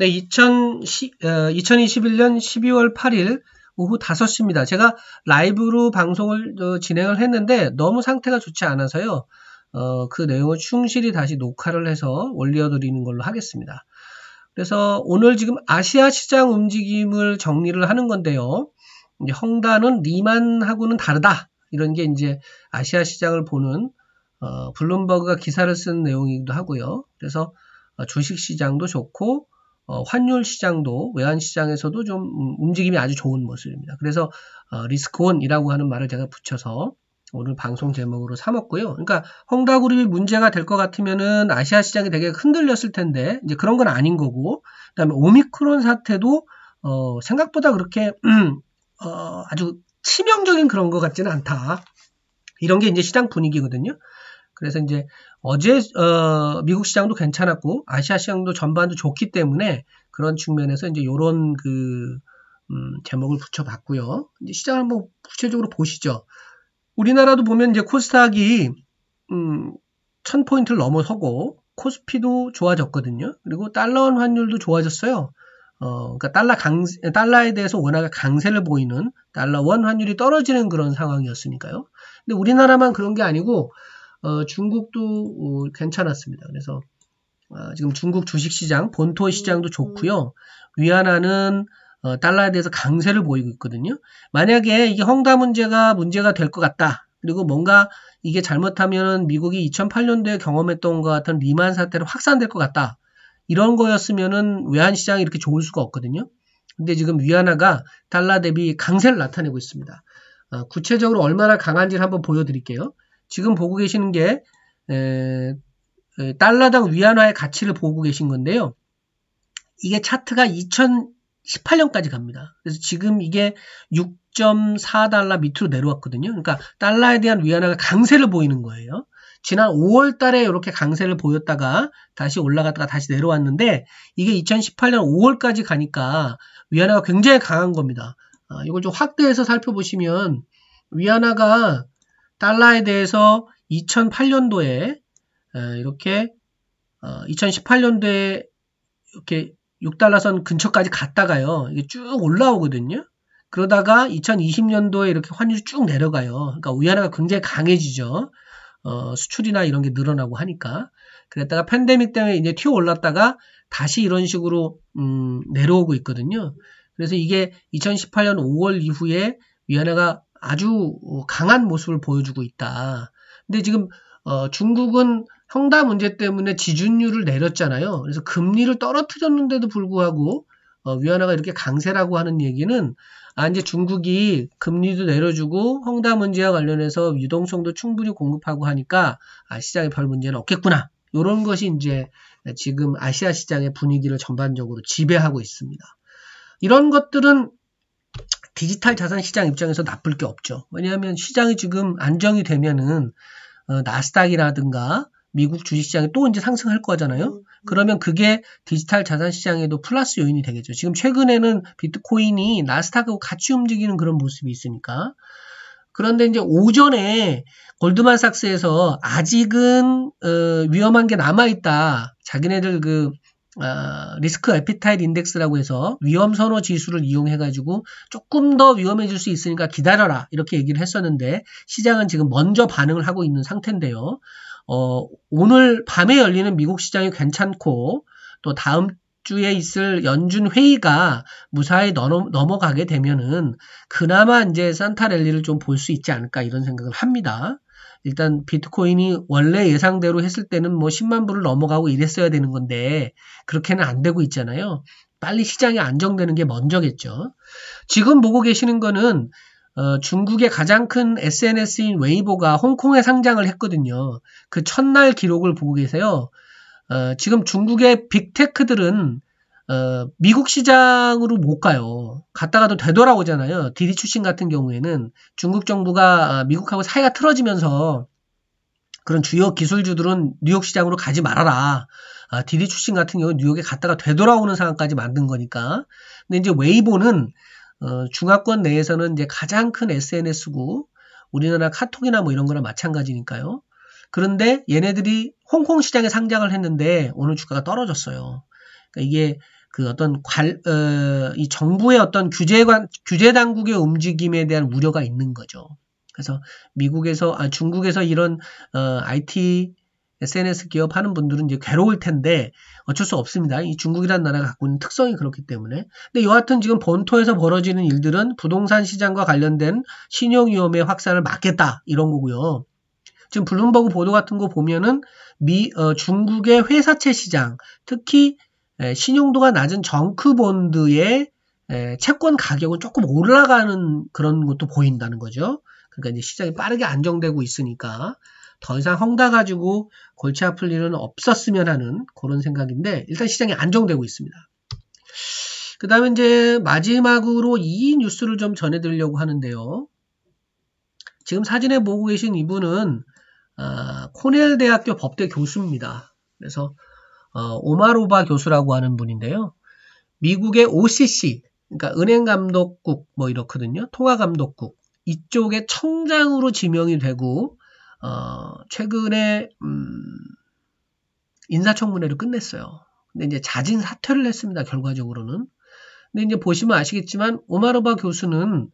네, 2010, 어, 2021년 12월 8일 오후 5시입니다. 제가 라이브로 방송을 어, 진행을 했는데 너무 상태가 좋지 않아서요. 어, 그 내용을 충실히 다시 녹화를 해서 올려드리는 걸로 하겠습니다. 그래서 오늘 지금 아시아 시장 움직임을 정리를 하는 건데요. 이제 헝다는 리만하고는 다르다. 이런 게 이제 아시아 시장을 보는 어, 블룸버그가 기사를 쓴 내용이기도 하고요. 그래서 주식 어, 시장도 좋고 어, 환율 시장도 외환 시장에서도 좀 음, 움직임이 아주 좋은 모습입니다. 그래서 어, 리스크온이라고 하는 말을 제가 붙여서 오늘 방송 제목으로 삼았고요. 그러니까 헝다그룹이 문제가 될 것 같으면은 아시아 시장이 되게 흔들렸을 텐데 이제 그런 건 아닌 거고 그다음에 오미크론 사태도 어, 생각보다 그렇게 어, 아주 치명적인 그런 것 같지는 않다. 이런 게 이제 시장 분위기거든요. 그래서 이제 어제 어, 미국 시장도 괜찮았고 아시아 시장도 전반도 좋기 때문에 그런 측면에서 이제 요런 그 음, 제목을 붙여봤고요. 이제 시장 한번 구체적으로 보시죠. 우리나라도 보면 이제 코스닥이 음, 1000포인트를 넘어서고 코스피도 좋아졌거든요. 그리고 달러원 환율도 좋아졌어요. 어, 그러니까 달러 강 달러에 대해서 워낙 에 강세를 보이는 달러 원 환율이 떨어지는 그런 상황이었으니까요. 근데 우리나라만 그런 게 아니고 어, 중국도 어, 괜찮았습니다. 그래서 어, 지금 중국 주식시장, 본토 음, 시장도 좋고요. 음. 위안화는 어, 달러에 대해서 강세를 보이고 있거든요. 만약에 이게 헝다 문제가 문제가 될 것 같다. 그리고 뭔가 이게 잘못하면 미국이 2008년도에 경험했던 것 같은 리만 사태로 확산될 것 같다. 이런 거였으면은 외환 시장이 이렇게 좋을 수가 없거든요. 근데 지금 위안화가 달러 대비 강세를 나타내고 있습니다. 어, 구체적으로 얼마나 강한지를 한번 보여드릴게요. 지금 보고 계시는 게 에, 에, 달러당 위안화의 가치를 보고 계신 건데요. 이게 차트가 2018년까지 갑니다. 그래서 지금 이게 6.4달러 밑으로 내려왔거든요. 그러니까 달러에 대한 위안화가 강세를 보이는 거예요. 지난 5월 달에 이렇게 강세를 보였다가 다시 올라갔다가 다시 내려왔는데 이게 2018년 5월까지 가니까 위안화가 굉장히 강한 겁니다. 아, 이걸 좀 확대해서 살펴보시면 위안화가 달러에 대해서 2008년도에 이렇게 2018년도에 어, 이렇게 6달러선 근처까지 갔다가요. 이게 쭉 올라오거든요. 그러다가 2020년도에 이렇게 환율이 쭉 내려가요. 그러니까 위안화가 굉장히 강해지죠. 어, 수출이나 이런 게 늘어나고 하니까. 그랬다가 팬데믹 때문에 이제 튀어 올랐다가 다시 이런 식으로 음, 내려오고 있거든요. 그래서 이게 2018년 5월 이후에 위안화가 아주 어, 강한 모습을 보여주고 있다. 근데 지금 어, 중국은 형다 문제 때문에 지준율을 내렸잖아요. 그래서 금리를 떨어뜨렸는데도 불구하고 어, 위안화가 이렇게 강세라고 하는 얘기는 아 이제 중국이 금리도 내려주고 헝다 문제와 관련해서 유동성도 충분히 공급하고 하니까 아, 시장에 별 문제는 없겠구나. 이런 것이 이제 지금 아시아 시장의 분위기를 전반적으로 지배하고 있습니다. 이런 것들은 디지털 자산 시장 입장에서 나쁠 게 없죠. 왜냐하면 시장이 지금 안정이 되면은 어, 나스닥이라든가 미국 주식시장이 또 이제 상승할 거잖아요. 음, 음. 그러면 그게 디지털 자산 시장에도 플러스 요인이 되겠죠. 지금 최근에는 비트코인이 나스닥하고 같이 움직이는 그런 모습이 있으니까. 그런데 이제 오전에 골드만삭스에서 아직은 어, 위험한 게 남아 있다. 자기네들 그 어, 리스크 에피타이드 인덱스라고 해서 위험 선호 지수를 이용해가지고 조금 더 위험해질 수 있으니까 기다려라 이렇게 얘기를 했었는데 시장은 지금 먼저 반응을 하고 있는 상태인데요. 어, 오늘 밤에 열리는 미국 시장이 괜찮고 또 다음 주에 있을 연준 회의가 무사히 넘어가게 되면은 그나마 이제 산타 랠리를 좀 볼 수 있지 않을까 이런 생각을 합니다. 일단 비트코인이 원래 예상대로 했을 때는 뭐 10만 불을 넘어가고 이랬어야 되는 건데 그렇게는 안 되고 있잖아요. 빨리 시장이 안정되는 게 먼저겠죠. 지금 보고 계시는 거는 어, 중국의 가장 큰 SNS인 웨이보가 홍콩에 상장을 했거든요. 그 첫날 기록을 보고 계세요. 어, 지금 중국의 빅테크들은 어, 미국 시장으로 못 가요. 갔다가도 되돌아오잖아요. 디디 출신 같은 경우에는 중국 정부가 아, 미국하고 사이가 틀어지면서 그런 주요 기술주들은 뉴욕 시장으로 가지 말아라. 아, 디디 출신 같은 경우 는 뉴욕에 갔다가 되돌아오는 상황까지 만든 거니까. 근데 이제 웨이보는 어, 중화권 내에서는 이제 가장 큰 SNS고 우리나라 카톡이나 뭐 이런 거랑 마찬가지니까요. 그런데 얘네들이 홍콩 시장에 상장을 했는데 오늘 주가가 떨어졌어요. 그러니까 이게 그 어떤 관, 어, 이 정부의 어떤 규제 관, 규제 당국의 움직임에 대한 우려가 있는 거죠. 그래서 미국에서, 아, 중국에서 이런, 어, IT, SNS 기업 하는 분들은 이제 괴로울 텐데 어쩔 수 없습니다. 이 중국이라는 나라가 갖고 있는 특성이 그렇기 때문에. 근데 여하튼 지금 본토에서 벌어지는 일들은 부동산 시장과 관련된 신용 위험의 확산을 막겠다 이런 거고요. 지금 블룸버그 보도 같은 거 보면은 미 어, 중국의 회사채 시장, 특히 신용도가 낮은 정크본드의 채권 가격은 조금 올라가는 그런 것도 보인다는 거죠. 그러니까 이제 시장이 빠르게 안정되고 있으니까 더 이상 헝다 가지고 골치 아플 일은 없었으면 하는 그런 생각인데 일단 시장이 안정되고 있습니다. 그 다음에 이제 마지막으로 이 뉴스를 좀 전해드리려고 하는데요. 지금 사진에 보고 계신 이분은 아, 코넬 대학교 법대 교수입니다. 그래서 어, 오마로바 교수라고 하는 분인데요. 미국의 OCC, 그러니까 은행감독국 뭐 이렇거든요. 통화감독국 이쪽에 청장으로 지명이 되고 어, 최근에 음, 인사청문회를 끝냈어요. 근데 이제 자진 사퇴를 했습니다. 결과적으로는. 근데 이제 보시면 아시겠지만 오마로바 교수는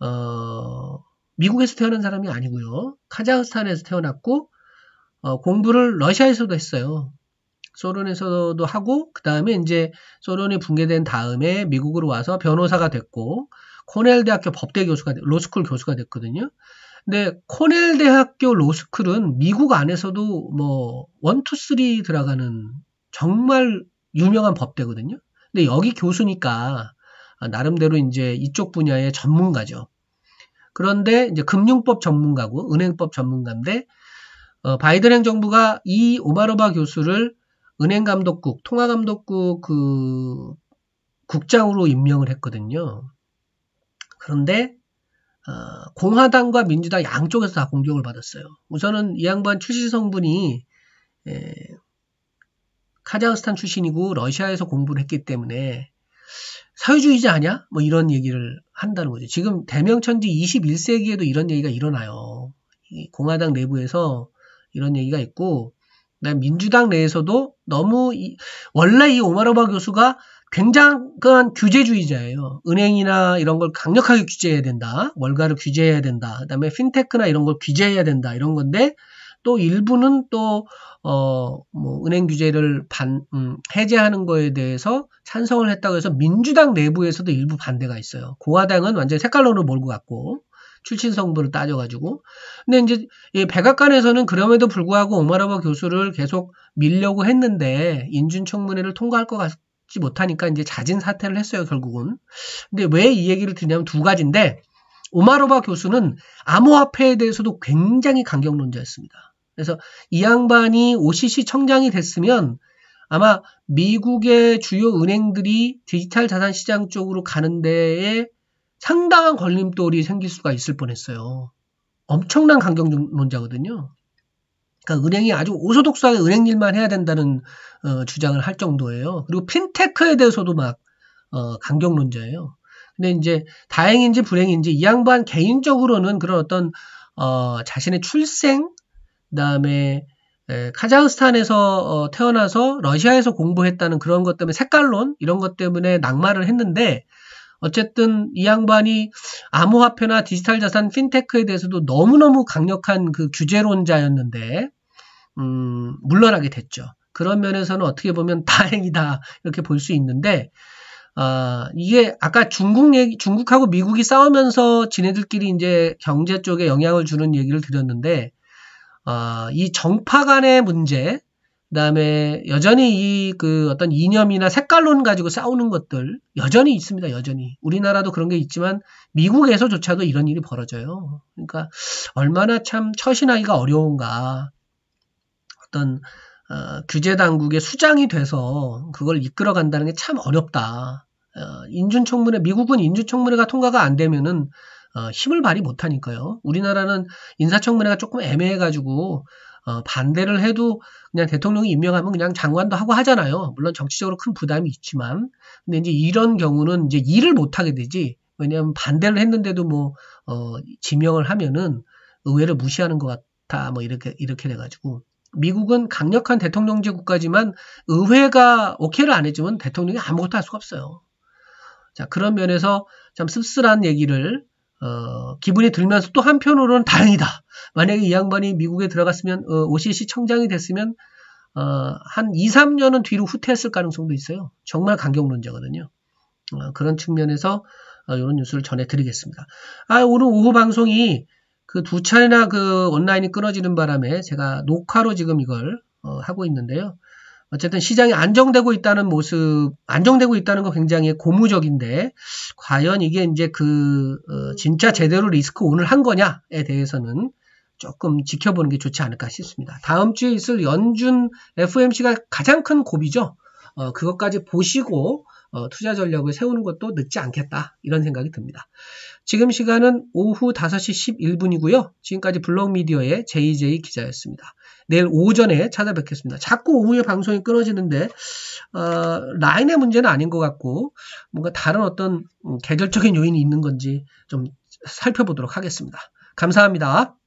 어, 미국에서 태어난 사람이 아니고요. 카자흐스탄에서 태어났고 어, 공부를 러시아에서도 했어요. 소련에서도 하고 그 다음에 이제 소련이 붕괴된 다음에 미국으로 와서 변호사가 됐고 코넬 대학교 법대 교수가 로스쿨 교수가 됐거든요. 근데 코넬 대학교 로스쿨은 미국 안에서도 뭐 원투 쓰리 들어가는 정말 유명한 법대거든요. 근데 여기 교수니까 나름대로 이제 이쪽 분야의 전문가죠. 그런데 이제 금융법 전문가고 은행법 전문가인데 어, 바이든 행정부가 이 오마로바 교수를 은행감독국, 통화감독국 그 국장으로 임명을 했거든요. 그런데 어, 공화당과 민주당 양쪽에서 다 공격을 받았어요. 우선은 이 양반 출신 성분이 에, 예, 카자흐스탄 출신이고 러시아에서 공부를 했기 때문에 사회주의자 아니야? 뭐 이런 얘기를 한다는 거죠. 지금 대명천지 21세기에도 이런 얘기가 일어나요. 이 공화당 내부에서 이런 얘기가 있고 민주당 내에서도 너무 이, 원래 이오마로바 교수가 굉장한 규제주의자예요. 은행이나 이런 걸 강력하게 규제해야 된다. 월가를 규제해야 된다. 그다음에 핀테크나 이런 걸 규제해야 된다. 이런 건데 또 일부는 또 어, 뭐 은행 규제를 반, 음, 해제하는 거에 대해서 찬성을 했다고 해서 민주당 내부에서도 일부 반대가 있어요. 공화당은 완전히 색깔론을 몰고 갔고 출신 성분을 따져가지고. 근데 이제 예, 백악관에서는 그럼에도 불구하고 오마라바 교수를 계속 밀려고 했는데 인준청문회를 통과할 것 같지 못하니까 이제 자진 사퇴를 했어요 결국은. 근데 왜 이 얘기를 드냐면 두 가지인데 오마로바 교수는 암호화폐에 대해서도 굉장히 강경론자였습니다. 그래서 이 양반이 OCC 청장이 됐으면 아마 미국의 주요 은행들이 디지털 자산 시장 쪽으로 가는 데에 상당한 걸림돌이 생길 수가 있을 뻔했어요. 엄청난 강경론자거든요. 그러니까 은행이 아주 오소독수의 은행 일만 해야 된다는 어, 주장을 할 정도예요. 그리고 핀테크에 대해서도 막 어, 강경론자예요. 근데 이제 다행인지 불행인지 이 양반 개인적으로는 그런 어떤 어, 자신의 출생 그다음에 에, 카자흐스탄에서 어, 태어나서 러시아에서 공부했다는 그런 것 때문에 색깔론 이런 것 때문에 낙마를 했는데 어쨌든 이 양반이 암호화폐나 디지털 자산 핀테크에 대해서도 너무너무 강력한 그 규제론자였는데 음, 물러나게 됐죠. 그런 면에서는 어떻게 보면 다행이다 이렇게 볼 수 있는데 어, 이게 아까 중국 얘기, 중국하고 미국이 싸우면서 지네들끼리 이제 경제 쪽에 영향을 주는 얘기를 드렸는데 어, 이 정파 간의 문제 그다음에 여전히 이 그 어떤 이념이나 색깔론 가지고 싸우는 것들 여전히 있습니다. 여전히 우리나라도 그런 게 있지만 미국에서조차도 이런 일이 벌어져요. 그러니까 얼마나 참 처신하기가 어려운가. 어떤 어, 규제 당국의 수장이 돼서 그걸 이끌어 간다는 게 참 어렵다. 어, 인준청문회 미국은 인준청문회가 통과가 안 되면은 어, 힘을 발휘 못하니까요. 우리나라는 인사청문회가 조금 애매해가지고 어, 반대를 해도 그냥 대통령이 임명하면 그냥 장관도 하고 하잖아요. 물론 정치적으로 큰 부담이 있지만 근데 이제 이런 경우는 이제 일을 못 하게 되지 왜냐하면 반대를 했는데도 뭐 어, 지명을 하면은 의회를 무시하는 것 같아 뭐 이렇게 이렇게 돼가지고 미국은 강력한 대통령제 국가지만 의회가 오케이를 안 해주면 대통령이 아무것도 할 수가 없어요. 자 그런 면에서 참 씁쓸한 얘기를 어, 기분이 들면서 또 한편으로는 다행이다. 만약에 이 양반이 미국에 들어갔으면 어, OCC 청장이 됐으면 어, 한 2, 3년은 뒤로 후퇴했을 가능성도 있어요. 정말 강경론자거든요. 어, 그런 측면에서 어, 이런 뉴스를 전해드리겠습니다. 아, 오늘 오후 방송이 그 두 차례나 그 온라인이 끊어지는 바람에 제가 녹화로 지금 이걸 어, 하고 있는데요. 어쨌든 시장이 안정되고 있다는 모습, 안정되고 있다는 거 굉장히 고무적인데, 과연 이게 이제 그, 어, 진짜 제대로 리스크 오늘 한 거냐에 대해서는 조금 지켜보는 게 좋지 않을까 싶습니다. 다음 주에 있을 연준 FMC가 가장 큰 고비죠. 어, 그것까지 보시고, 어, 투자 전략을 세우는 것도 늦지 않겠다 이런 생각이 듭니다. 지금 시간은 오후 5시 11분이고요. 지금까지 블록미디어의 JJ 기자였습니다. 내일 오전에 찾아뵙겠습니다. 자꾸 오후에 방송이 끊어지는데 어, 라인의 문제는 아닌 것 같고 뭔가 다른 어떤 음, 계절적인 요인이 있는 건지 좀 살펴보도록 하겠습니다. 감사합니다.